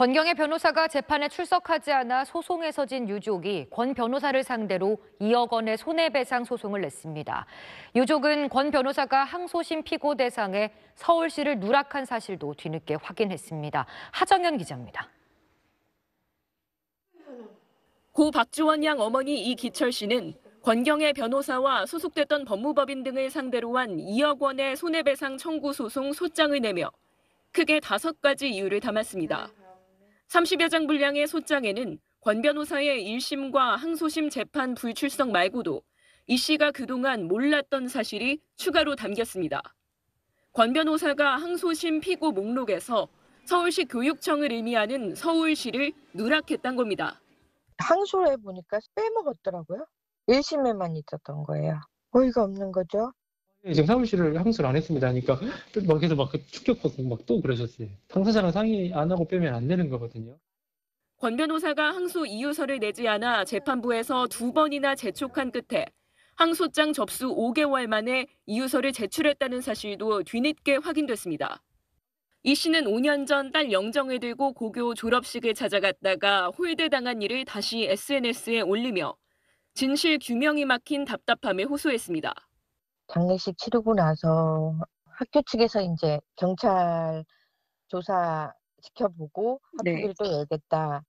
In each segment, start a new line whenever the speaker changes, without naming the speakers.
권경의 변호사가 재판에 출석하지 않아 소송에 서진 유족이 권 변호사를 상대로 2억 원의 손해배상 소송을 냈습니다. 유족은 권 변호사가 항소심 피고 대상에 서울시를 누락한 사실도 뒤늦게 확인했습니다. 하정현 기자입니다. 고 박지원 양 어머니 이기철 씨는 권경의 변호사와 소속됐던 법무법인 등을 상대로 한 2억 원의 손해배상 청구 소송 소장을 내며 크게 다섯 가지 이유를 담았습니다. 30여 장 분량의 소장에는 권 변호사의 1심과 항소심 재판 불출석 말고도 이 씨가 그동안 몰랐던 사실이 추가로 담겼습니다. 권 변호사가 항소심 피고 목록에서 서울시 교육청을 의미하는 서울시를 누락했던 겁니다. 항소를 해보니까 빼먹었더라고요. 1심에만 있었던 거예요. 어이가 없는 거죠. 예, 지금 사무실을 항소를 안 했습니다 하니까 네? 막 계속 막 충격받고 막 또그러셨지 당사자랑 상의 안 하고 빼면 안 되는 거거든요. 권 변호사가 항소 이유서를 내지 않아 재판부에서 두 번이나 재촉한 끝에 항소장 접수 5개월 만에 이유서를 제출했다는 사실도 뒤늦게 확인됐습니다. 이 씨는 5년 전 딸 영정을 들고 고교 졸업식을 찾아갔다가 홀대당한 일을 다시 SNS에 올리며 진실 규명이 막힌 답답함에 호소했습니다. 장례식 치르고 나서 학교 측에서 이제 경찰 조사 시켜보고 네. 학교를 또 열겠다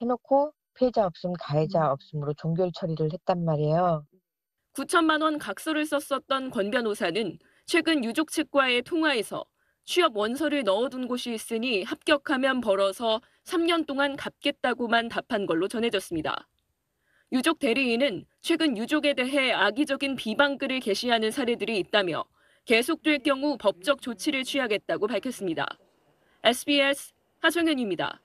해놓고 피해자 없음 가해자 음. 없음으로 종결 처리를 했단 말이에요. 9천만 원 각서를 썼었던 권 변호사는 최근 유족 측과의 통화에서 취업 원서를 넣어둔 곳이 있으니 합격하면 벌어서 3년 동안 갚겠다고만 답한 걸로 전해졌습니다. 유족 대리인은 최근 유족에 대해 악의적인 비방글을 게시하는 사례들이 있다며 계속될 경우 법적 조치를 취하겠다고 밝혔습니다. SBS 하정현입니다.